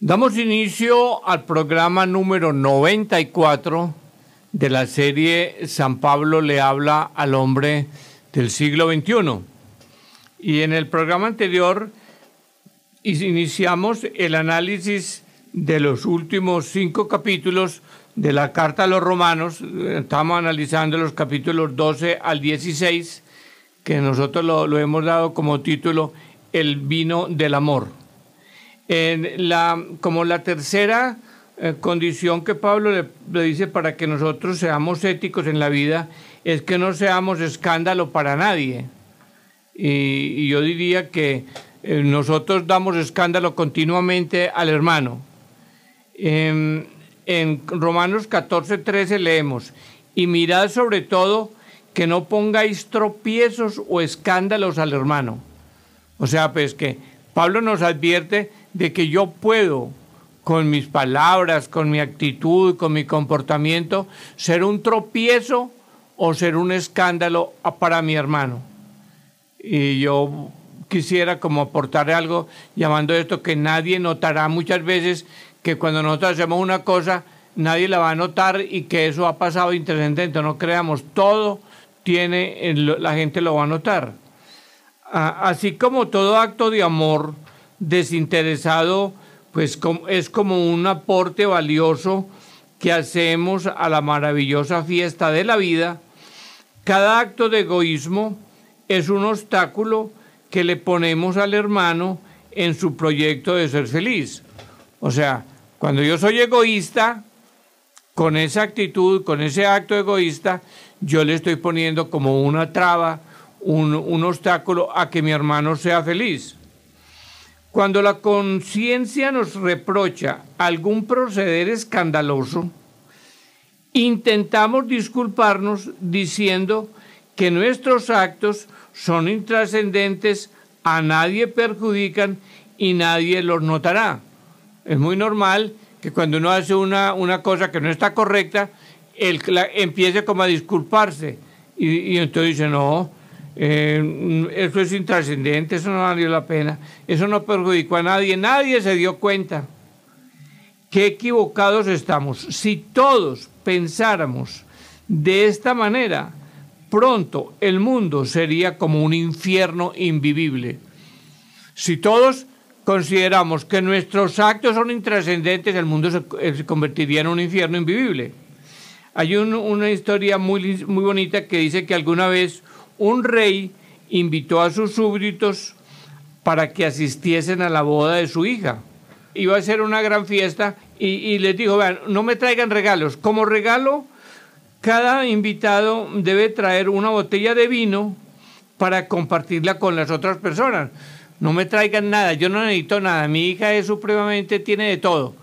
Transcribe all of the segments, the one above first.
Damos inicio al programa número 94 de la serie San Pablo le habla al hombre del siglo XXI. Y en el programa anterior iniciamos el análisis de los últimos cinco capítulos de la carta a los romanos. Estamos analizando los capítulos 12 al 16, que nosotros lo, lo hemos dado como título El vino del amor la, como la tercera eh, condición que Pablo le, dice para que nosotros seamos éticos en la vida es que no seamos escándalo para nadie. Y, yo diría que eh, nosotros damos escándalo continuamente al hermano. en Romanos 14, 13 leemos, y mirad sobre todo que no pongáis tropiezos o escándalos al hermano. O sea, pues que Pablo nos advierte de que yo puedo con mis palabras, con mi actitud, con mi comportamiento, ser un tropiezo o ser un escándalo para mi hermano. Y yo quisiera como aportar algo llamando esto que nadie notará muchas veces que cuando nosotros hacemos una cosa, nadie la va a notar y que eso ha pasado intrascendente. No creamos, todo tiene, eh, la gente lo va a notar. Así como todo acto de amor, desinteresado, pues es como un aporte valioso que hacemos a la maravillosa fiesta de la vida. Cada acto de egoísmo es un obstáculo que le ponemos al hermano en su proyecto de ser feliz. O sea, cuando yo soy egoísta, con esa actitud, con ese acto egoísta, yo le estoy poniendo como una traba, un, un obstáculo a que mi hermano sea feliz. Cuando la conciencia nos reprocha algún proceder escandaloso, intentamos disculparnos diciendo que nuestros actos son intrascendentes, a nadie perjudican y nadie los notará. Es muy normal que cuando uno hace una, cosa que no está correcta, el, empiece como a disculparse. Y, y entonces dice, no, eh, eso es intrascendente, eso no valió la pena, eso no perjudicó a nadie, nadie se dio cuenta. Qué equivocados estamos. Si todos pensáramos de esta manera, pronto el mundo sería como un infierno invivible. Si todos consideramos que nuestros actos son intrascendentes, el mundo se, eh, convertiría en un infierno invivible. Hay una historia muy, muy bonita que dice que alguna vez un rey invitó a sus súbditos para que asistiesen a la boda de su hija. Iba a ser una gran fiesta y, les dijo, vean, no me traigan regalos. Como regalo, cada invitado debe traer una botella de vino para compartirla con las otras personas. No me traigan nada, yo no necesito nada. Mi hija es supremamente, tiene de todo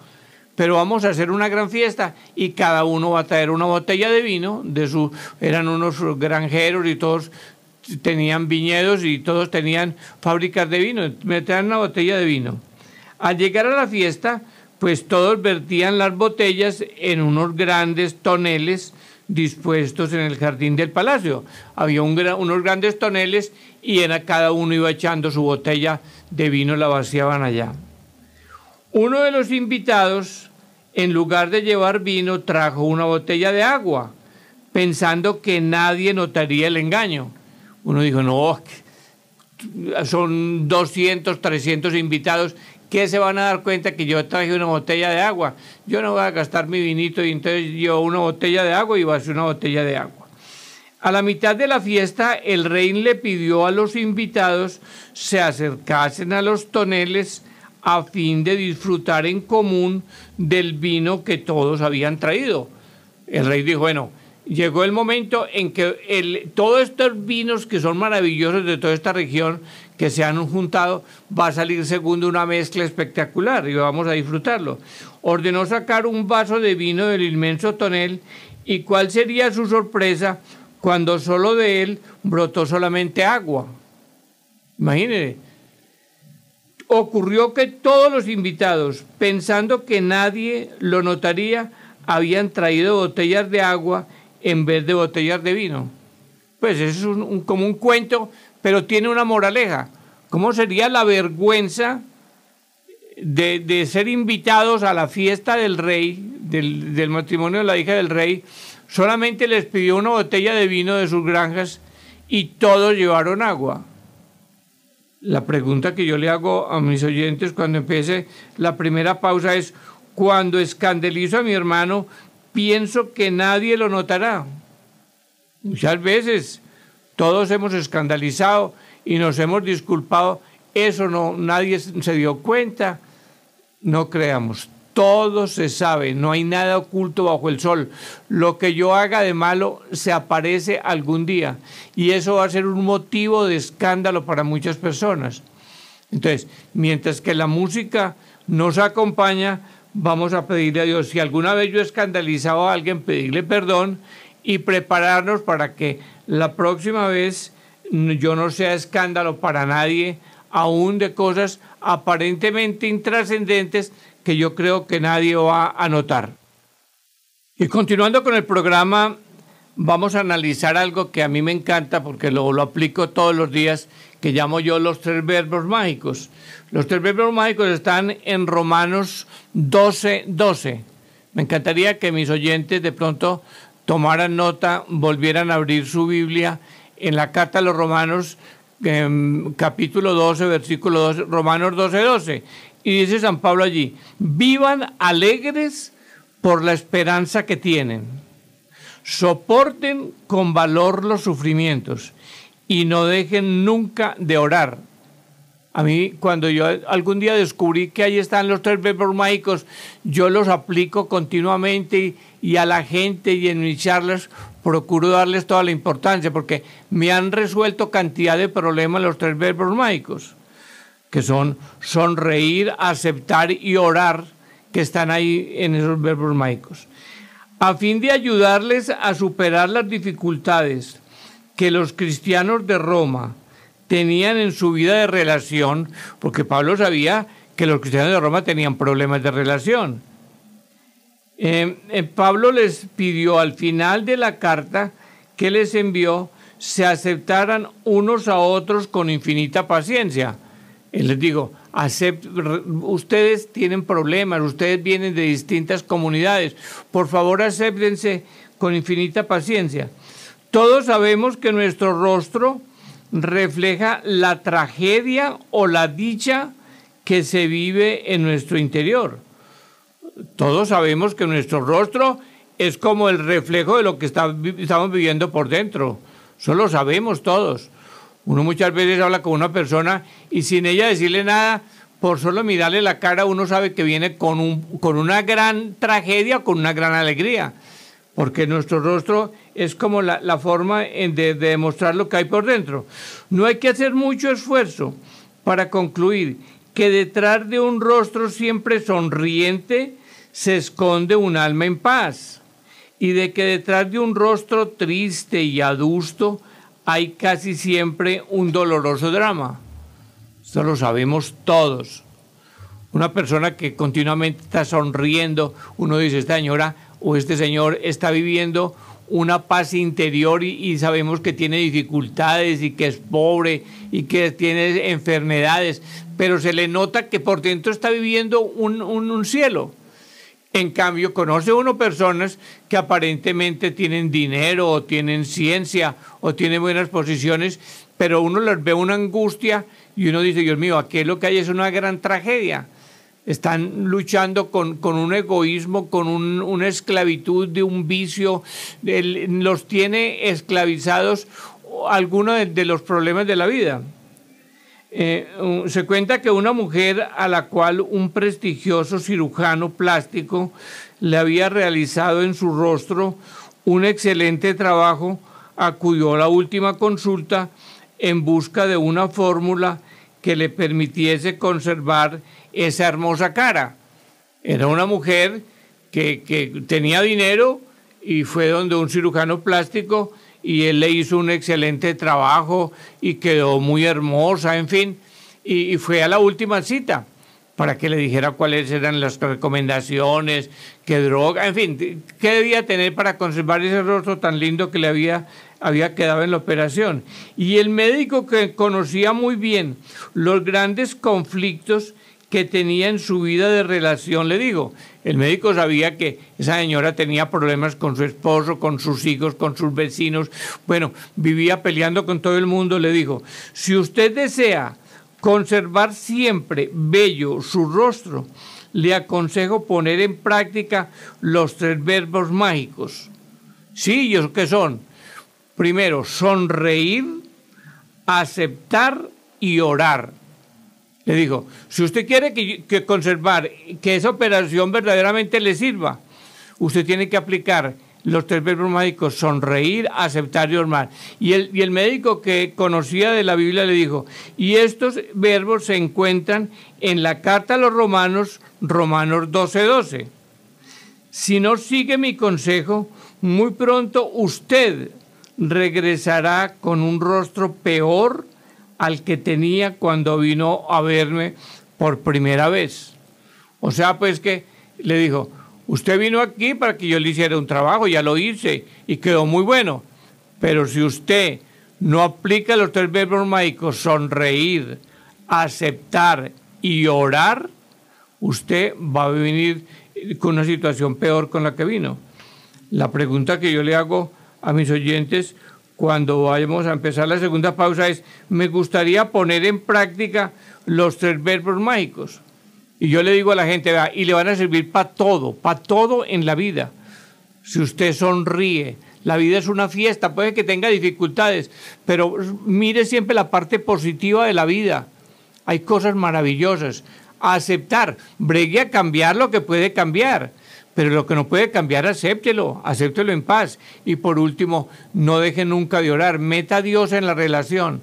pero vamos a hacer una gran fiesta y cada uno va a traer una botella de vino de su eran unos granjeros y todos tenían viñedos y todos tenían fábricas de vino, Metían una botella de vino. Al llegar a la fiesta, pues todos vertían las botellas en unos grandes toneles dispuestos en el jardín del palacio. Había unos grandes toneles y cada uno iba echando su botella de vino, la vaciaban allá. Uno de los invitados, en lugar de llevar vino, trajo una botella de agua, pensando que nadie notaría el engaño. Uno dijo, no, son 200, 300 invitados, ¿qué se van a dar cuenta que yo traje una botella de agua. Yo no voy a gastar mi vinito y entonces yo una botella de agua y va a ser una botella de agua. A la mitad de la fiesta, el rey le pidió a los invitados se acercasen a los toneles a fin de disfrutar en común del vino que todos habían traído. El rey dijo, bueno, llegó el momento en que todos estos vinos que son maravillosos de toda esta región, que se han juntado, va a salir segundo una mezcla espectacular y vamos a disfrutarlo. Ordenó sacar un vaso de vino del inmenso tonel y cuál sería su sorpresa cuando solo de él brotó solamente agua. Imagínense, ocurrió que todos los invitados, pensando que nadie lo notaría, habían traído botellas de agua en vez de botellas de vino. Pues eso es un, como un cuento, pero tiene una moraleja. ¿Cómo sería la vergüenza de, ser invitados a la fiesta del rey, del matrimonio de la hija del rey? Solamente les pidió una botella de vino de sus granjas y todos llevaron agua. La pregunta que yo le hago a mis oyentes cuando empiece la primera pausa es, cuando escandalizo a mi hermano, pienso que nadie lo notará. Muchas veces todos hemos escandalizado y nos hemos disculpado. Eso no, nadie se dio cuenta. No creamos, todo se sabe, no hay nada oculto bajo el sol. Lo que yo haga de malo se aparece algún día y eso va a ser un motivo de escándalo para muchas personas. Entonces, mientras que la música nos acompaña, vamos a pedirle a Dios, si alguna vez yo he escandalizado a alguien, pedirle perdón y prepararnos para que la próxima vez yo no sea escándalo para nadie, aún de cosas aparentemente intrascendentes que yo creo que nadie va a anotar... Y continuando con el programa, vamos a analizar algo que a mí me encanta porque lo, lo aplico todos los días, que llamo yo los tres verbos mágicos. Los tres verbos mágicos están en Romanos 12, 12. Me encantaría que mis oyentes de pronto tomaran nota, volvieran a abrir su Biblia en la carta a los Romanos, em, capítulo 12, versículo 12, Romanos 12, 12. Y dice San Pablo allí, vivan alegres por la esperanza que tienen. Soporten con valor los sufrimientos y no dejen nunca de orar. A mí, cuando yo algún día descubrí que ahí están los tres verbos mágicos, yo los aplico continuamente y, a la gente y en mis charlas procuro darles toda la importancia porque me han resuelto cantidad de problemas los tres verbos mágicos que son sonreír, aceptar y orar, que están ahí en esos verbos maicos. A fin de ayudarles a superar las dificultades que los cristianos de Roma tenían en su vida de relación, porque Pablo sabía que los cristianos de Roma tenían problemas de relación. Em, eh, Pablo les pidió al final de la carta que les envió se aceptaran unos a otros con infinita paciencia les digo, ustedes tienen problemas, ustedes vienen de distintas comunidades, por favor acéptense con infinita paciencia. Todos sabemos que nuestro rostro refleja la tragedia o la dicha que se vive en nuestro interior. Todos sabemos que nuestro rostro es como el reflejo de lo que estamos viviendo por dentro. Eso lo sabemos todos. Uno muchas veces habla con una persona y sin ella decirle nada, por solo mirarle la cara uno sabe que viene con, un, con una gran tragedia, con una gran alegría, porque nuestro rostro es como la, forma de, de demostrar lo que hay por dentro. No hay que hacer mucho esfuerzo para concluir que detrás de un rostro siempre sonriente se esconde un alma en paz y de que detrás de un rostro triste y adusto hay casi siempre un doloroso drama. Esto lo sabemos todos. Una persona que continuamente está sonriendo, uno dice, esta señora o este señor está viviendo una paz interior y, sabemos que tiene dificultades y que es pobre y que tiene enfermedades, pero se le nota que por dentro está viviendo un cielo. En cambio, conoce uno personas que aparentemente tienen dinero o tienen ciencia o tienen buenas posiciones, pero uno les ve una angustia y uno dice, Dios mío, aquí lo que hay es una gran tragedia. Están luchando con, un egoísmo, con una esclavitud de un vicio. los tiene esclavizados algunos de los problemas de la vida. Eh, se cuenta que una mujer a la cual un prestigioso cirujano plástico le había realizado en su rostro un excelente trabajo, acudió a la última consulta en busca de una fórmula que le permitiese conservar esa hermosa cara. Era una mujer que tenía dinero y fue donde un cirujano plástico y él le hizo un excelente trabajo y quedó muy hermosa, en fin, y, fue a la última cita para que le dijera cuáles eran las recomendaciones, qué droga, en fin, qué debía tener para conservar ese rostro tan lindo que le había, había quedado en la operación. Y el médico que conocía muy bien los grandes conflictos que tenía en su vida de relación, le digo, el médico sabía que esa señora tenía problemas con su esposo, con sus hijos, con sus vecinos, bueno, vivía peleando con todo el mundo, le dijo, si usted desea conservar siempre bello su rostro, le aconsejo poner en práctica los tres verbos mágicos. Sí, ellos que son, primero, sonreír, aceptar y orar le dijo, si usted quiere que, conservar, que esa operación verdaderamente le sirva, usted tiene que aplicar los tres verbos mágicos, sonreír, aceptar y ormar. Y el, médico que conocía de la Biblia le dijo, y estos verbos se encuentran en la carta a los romanos, Romanos 12:12. Si no sigue mi consejo, muy pronto usted regresará con un rostro peor al que tenía cuando vino a verme por primera vez. O sea, pues que le dijo, usted vino aquí para que yo le hiciera un trabajo, ya lo hice y quedó muy bueno. Pero si usted no aplica los tres verbos mágicos, sonreír, aceptar y orar, usted va a venir con una situación peor con la que vino. La pregunta que yo le hago a mis oyentes, cuando vayamos a empezar la segunda pausa es, me gustaría poner en práctica los tres verbos mágicos. Y yo le digo a la gente, y le van a servir para todo, para todo en la vida. Si usted sonríe, la vida es una fiesta, puede que tenga dificultades, pero mire siempre la parte positiva de la vida. Hay cosas maravillosas. aceptar, bregue a cambiar lo que puede cambiar pero lo que no puede cambiar, acéptelo, acéptelo en paz. Y por último, no deje nunca de orar, meta a Dios en la relación.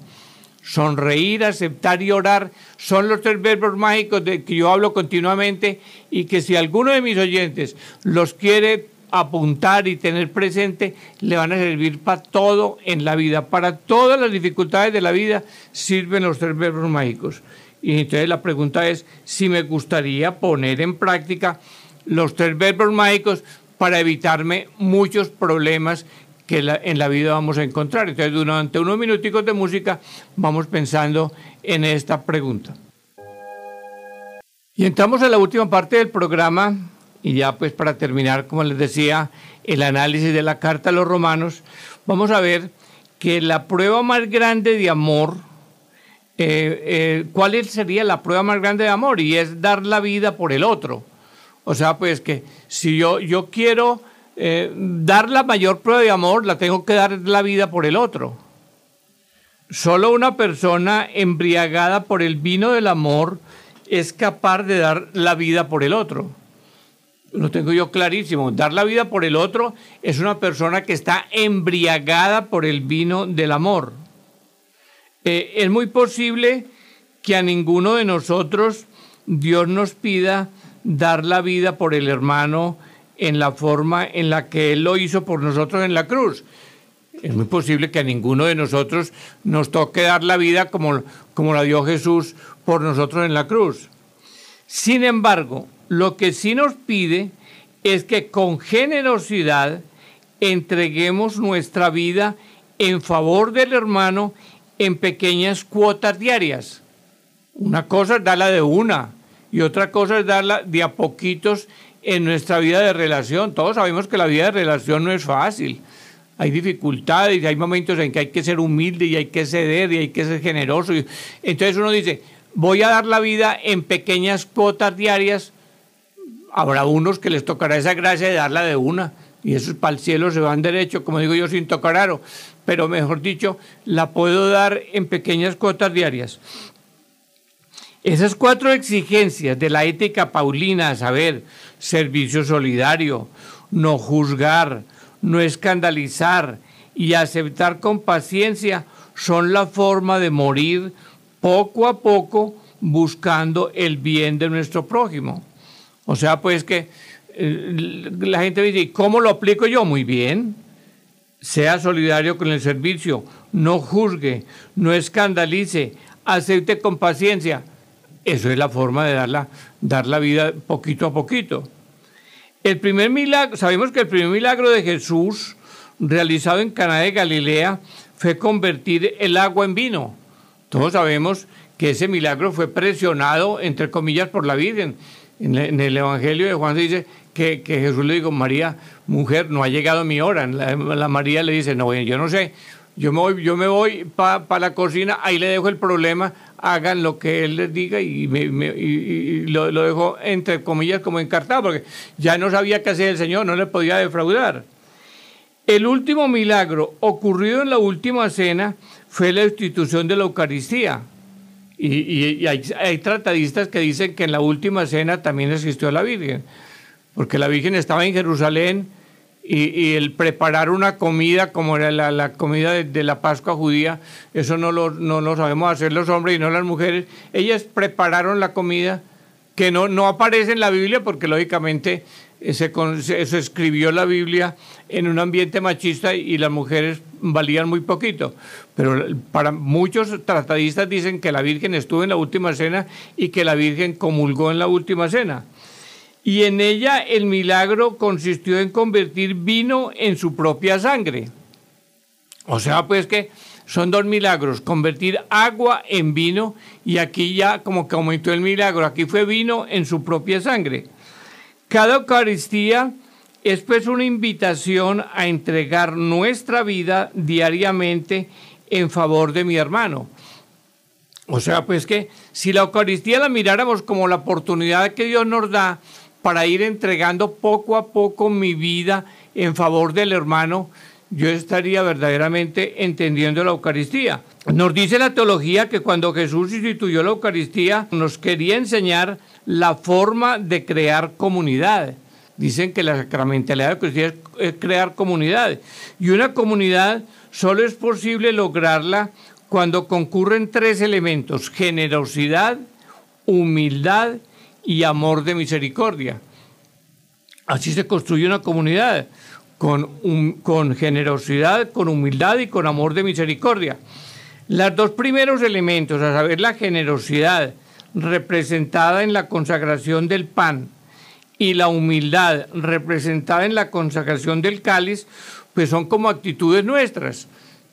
Sonreír, aceptar y orar son los tres verbos mágicos de que yo hablo continuamente y que si alguno de mis oyentes los quiere apuntar y tener presente, le van a servir para todo en la vida. Para todas las dificultades de la vida sirven los tres verbos mágicos. Y entonces la pregunta es si me gustaría poner en práctica los tres verbos mágicos para evitarme muchos problemas que en la vida vamos a encontrar. Entonces, durante unos minuticos de música vamos pensando en esta pregunta. Y entramos a la última parte del programa y ya pues para terminar, como les decía, el análisis de la carta a los romanos, vamos a ver que la prueba más grande de amor, eh, eh, ¿cuál sería la prueba más grande de amor? Y es dar la vida por el otro. O sea, pues que si yo, quiero eh, dar la mayor prueba de amor, la tengo que dar la vida por el otro. Solo una persona embriagada por el vino del amor es capaz de dar la vida por el otro. Lo tengo yo clarísimo. Dar la vida por el otro es una persona que está embriagada por el vino del amor. Eh, es muy posible que a ninguno de nosotros Dios nos pida dar la vida por el hermano en la forma en la que Él lo hizo por nosotros en la cruz. Es muy posible que a ninguno de nosotros nos toque dar la vida como, como la dio Jesús por nosotros en la cruz. Sin embargo, lo que sí nos pide es que con generosidad entreguemos nuestra vida en favor del hermano en pequeñas cuotas diarias. Una cosa es darla de una, y otra cosa es darla de a poquitos en nuestra vida de relación. Todos sabemos que la vida de relación no es fácil. Hay dificultades, hay momentos en que hay que ser humilde y hay que ceder y hay que ser generoso. Entonces uno dice, voy a dar la vida en pequeñas cuotas diarias. Habrá unos que les tocará esa gracia de darla de una. Y esos para el cielo se van derecho, como digo yo, sin tocar aro. Pero mejor dicho, la puedo dar en pequeñas cuotas diarias. Esas cuatro exigencias de la ética paulina, a saber, servicio solidario, no juzgar, no escandalizar y aceptar con paciencia, son la forma de morir poco a poco buscando el bien de nuestro prójimo. O sea, pues que eh, la gente dice, ¿cómo lo aplico yo? Muy bien. Sea solidario con el servicio, no juzgue, no escandalice, acepte con paciencia eso es la forma de dar la, dar la vida poquito a poquito. El primer milagro, sabemos que el primer milagro de Jesús realizado en Cana de Galilea fue convertir el agua en vino. Todos sabemos que ese milagro fue presionado, entre comillas, por la Virgen. En el Evangelio de Juan se dice que, Jesús le dijo, María, mujer, no ha llegado mi hora. La, María le dice, no, yo no sé, yo me voy, yo me voy para pa la cocina, ahí le dejo el problema hagan lo que él les diga y, lo, dejo entre comillas como encartado, porque ya no sabía qué hacer el Señor, no le podía defraudar. El último milagro ocurrido en la última cena fue la institución de la Eucaristía. Y, hay, tratadistas que dicen que en la última cena también existió la Virgen, porque la Virgen estaba en Jerusalén, y, el preparar una comida como era la, comida de, la Pascua judía, eso no lo, no lo sabemos hacer los hombres y no las mujeres. Ellas prepararon la comida que no, no aparece en la Biblia porque lógicamente eh, se, se, se escribió la Biblia en un ambiente machista y las mujeres valían muy poquito. Pero para muchos tratadistas dicen que la Virgen estuvo en la última cena y que la Virgen comulgó en la última cena y en ella el milagro consistió en convertir vino en su propia sangre. O sea, pues que son dos milagros, convertir agua en vino y aquí ya como que aumentó el milagro, aquí fue vino en su propia sangre. Cada Eucaristía es pues una invitación a entregar nuestra vida diariamente en favor de mi hermano. O sea, pues que si la Eucaristía la miráramos como la oportunidad que Dios nos da, para ir entregando poco a poco mi vida en favor del hermano, yo estaría verdaderamente entendiendo la Eucaristía. Nos dice la teología que cuando Jesús instituyó la Eucaristía nos quería enseñar la forma de crear comunidad. Dicen que la sacramentalidad de la Eucaristía es crear comunidad. Y una comunidad solo es posible lograrla cuando concurren tres elementos, generosidad, humildad y amor de misericordia. Así se construye una comunidad con, generosidad, con humildad y con amor de misericordia. Los dos primeros elementos, a saber, la generosidad representada en la consagración del pan y la humildad representada en la consagración del cáliz, pues son como actitudes nuestras.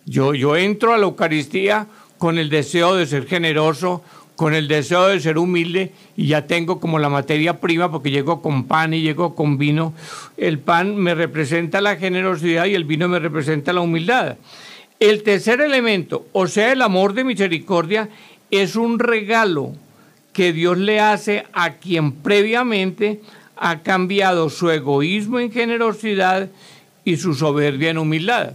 Yo, yo entro a la Eucaristía con el deseo de ser generoso, con el deseo de ser humilde y ya tengo como la materia prima porque llego con pan y llego con vino. El pan me representa la generosidad y el vino me representa la humildad. El tercer elemento, o sea, el amor de misericordia, es un regalo que Dios le hace a quien previamente ha cambiado su egoísmo en generosidad y su soberbia en humildad.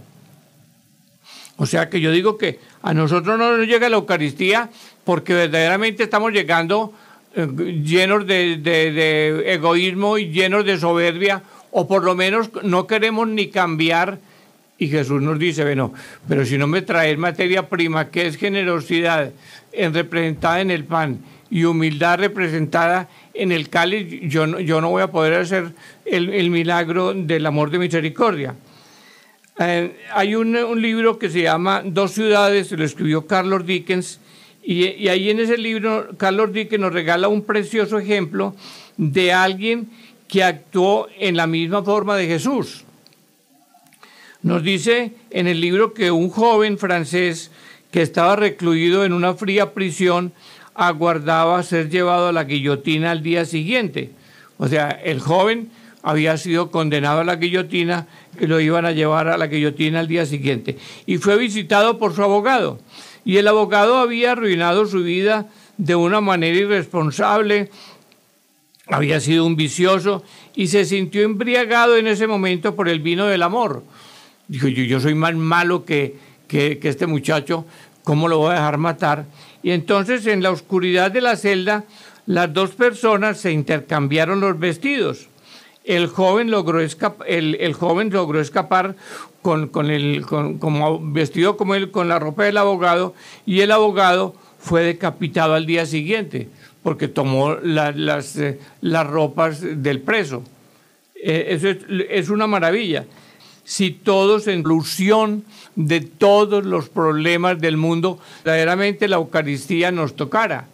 O sea que yo digo que a nosotros no nos llega la Eucaristía porque verdaderamente estamos llegando eh, llenos de, egoísmo y llenos de soberbia, o por lo menos no queremos ni cambiar. Y Jesús nos dice, bueno, pero si no me traes materia prima, que es generosidad representada en el pan y humildad representada en el cáliz, yo no, yo no voy a poder hacer el, milagro del amor de misericordia. Eh, hay un, un libro que se llama Dos ciudades, lo escribió Carlos Dickens, y, ahí en ese libro, Carlos que nos regala un precioso ejemplo de alguien que actuó en la misma forma de Jesús. Nos dice en el libro que un joven francés que estaba recluido en una fría prisión aguardaba ser llevado a la guillotina al día siguiente. O sea, el joven había sido condenado a la guillotina y lo iban a llevar a la guillotina al día siguiente. Y fue visitado por su abogado y el abogado había arruinado su vida de una manera irresponsable, había sido un vicioso y se sintió embriagado en ese momento por el vino del amor. Dijo, yo, soy más malo que este muchacho, ¿cómo lo voy a dejar matar? Y entonces en la oscuridad de la celda, las dos personas se intercambiaron los vestidos. El joven logró, escapar, el, joven logró escapar con, el, como, vestido como él, con la ropa del abogado, y el abogado fue decapitado al día siguiente porque tomó las, eh, las ropas del preso. Eh, eso es, es una maravilla si todos en solución de todos los problemas del mundo, verdaderamente la Eucaristía nos tocara.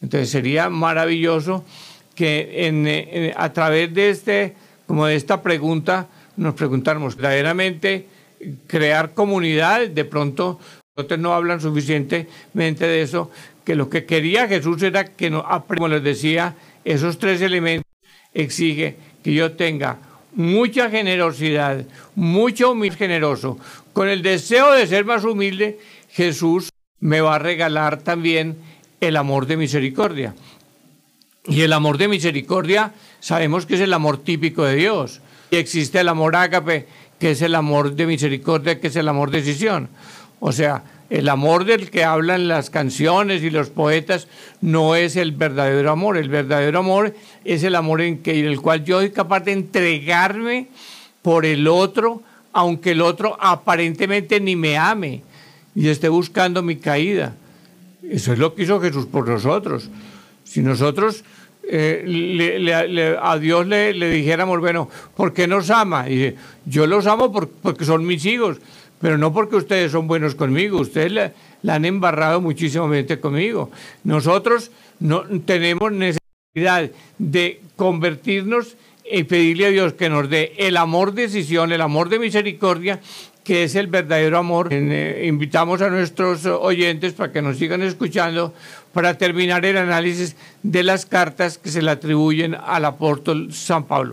Entonces sería maravilloso que a través de, este, como de esta pregunta nos preguntamos verdaderamente crear comunidad, de pronto nosotros no hablan suficientemente de eso, que lo que quería Jesús era que, no, ah, como les decía, esos tres elementos exige que yo tenga mucha generosidad, mucho humilde generoso. Con el deseo de ser más humilde, Jesús me va a regalar también el amor de misericordia. Y el amor de misericordia sabemos que es el amor típico de Dios. Y existe el amor ágape, que es el amor de misericordia, que es el amor de decisión. O sea, el amor del que hablan las canciones y los poetas no es el verdadero amor. El verdadero amor es el amor en, que, en el cual yo soy capaz de entregarme por el otro, aunque el otro aparentemente ni me ame y esté buscando mi caída. Eso es lo que hizo Jesús por nosotros. Si nosotros eh, le, a Dios le, dijéramos, bueno, ¿por qué nos ama? Y yo los amo porque son mis hijos, pero no porque ustedes son buenos conmigo, ustedes la, han embarrado muchísimamente conmigo. Nosotros no tenemos necesidad de convertirnos y pedirle a Dios que nos dé el amor de decisión, el amor de misericordia, que es el verdadero amor. Eh, invitamos a nuestros oyentes para que nos sigan escuchando para terminar el análisis de las cartas que se le atribuyen al apóstol San Pablo.